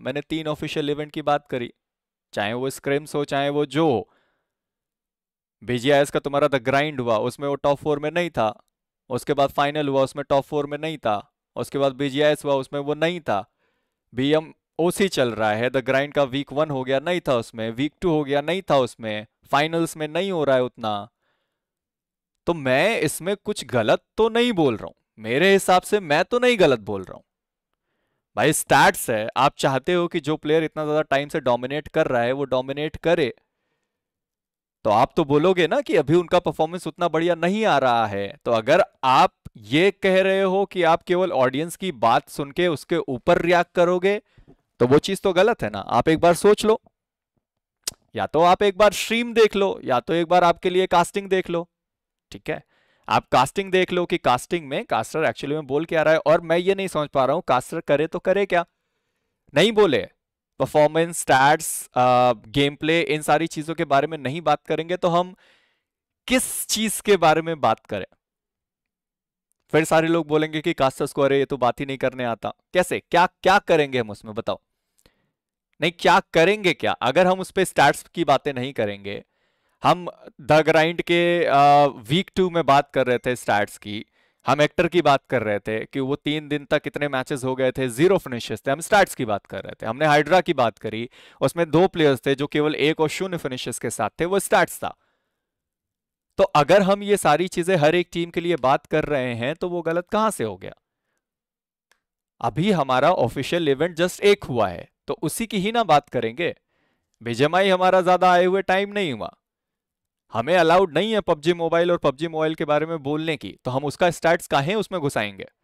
मैंने तीन official event की बात करी चाहे वो स्क्रिम्स हो चाहे वो जो हो बीजीआईएस का तुम्हारा द ग्राइंड हुआ उसमें वो टॉप फोर में नहीं था उसके बाद फाइनल हुआ उसमें टॉप फोर में नहीं था उसके बाद बीजीआईएस हुआ उसमें वो नहीं था बी एम ओसी चल रहा है द ग्राइंड का वीक वन हो गया नहीं था उसमें वीक टू हो गया नहीं था उसमें फाइनल्स में नहीं हो रहा है उतना तो मैं इसमें कुछ गलत तो नहीं बोल रहा हूं मेरे हिसाब से मैं तो नहीं गलत बोल रहा हूं भाई स्टैट्स है आप चाहते हो कि जो प्लेयर इतना ज्यादा टाइम से डोमिनेट कर रहा है वो डोमिनेट करे तो आप तो बोलोगे ना कि अभी उनका परफॉर्मेंस उतना बढ़िया नहीं आ रहा है तो अगर आप ये कह रहे हो कि आप केवल ऑडियंस की बात सुन के उसके ऊपर रिएक्ट करोगे तो वो चीज तो गलत है ना आप एक बार सोच लो या तो आप एक बार स्ट्रीम देख लो या तो एक बार आपके लिए कास्टिंग देख लो ठीक है आप कास्टिंग देख लो कि कास्टिंग में कास्टर एक्चुअली में बोल के आ रहा है और मैं ये नहीं समझ पा रहा हूँ कास्टर करे तो करे क्या नहीं बोले परफॉर्मेंस स्टैट्स गेम प्ले इन सारी चीजों के बारे में नहीं बात करेंगे तो हम किस चीज के बारे में बात करें फिर सारे लोग बोलेंगे कि कास्टर्स को अरे ये तो बात ही नहीं करने आता कैसे क्या क्या करेंगे हम उसमें बताओ नहीं क्या करेंगे क्या अगर हम उस पर स्टैट्स की बातें नहीं करेंगे हम द ग्राइंड के वीक टू में बात कर रहे थे स्टार्ट की हम एक्टर की बात कर रहे थे कि वो तीन दिन तक कितने मैचेस हो गए थे जीरो फिनिशेस थे हम स्टार्ट्स की बात कर रहे थे हमने हाइड्रा की बात करी उसमें दो प्लेयर्स थे जो केवल एक और शून्य फिनिशेस के साथ थे वो स्टार्ट्स था तो अगर हम ये सारी चीजें हर एक टीम के लिए बात कर रहे हैं तो वो गलत कहां से हो गया अभी हमारा ऑफिशियल इवेंट जस्ट एक हुआ है तो उसी की ही ना बात करेंगे बेजमाई हमारा ज्यादा आए हुए टाइम नहीं हुआ हमें अलाउड नहीं है पबजी मोबाइल और पबजी मोबाइल के बारे में बोलने की तो हम उसका स्टैट्स काहे उसमें घुसाएंगे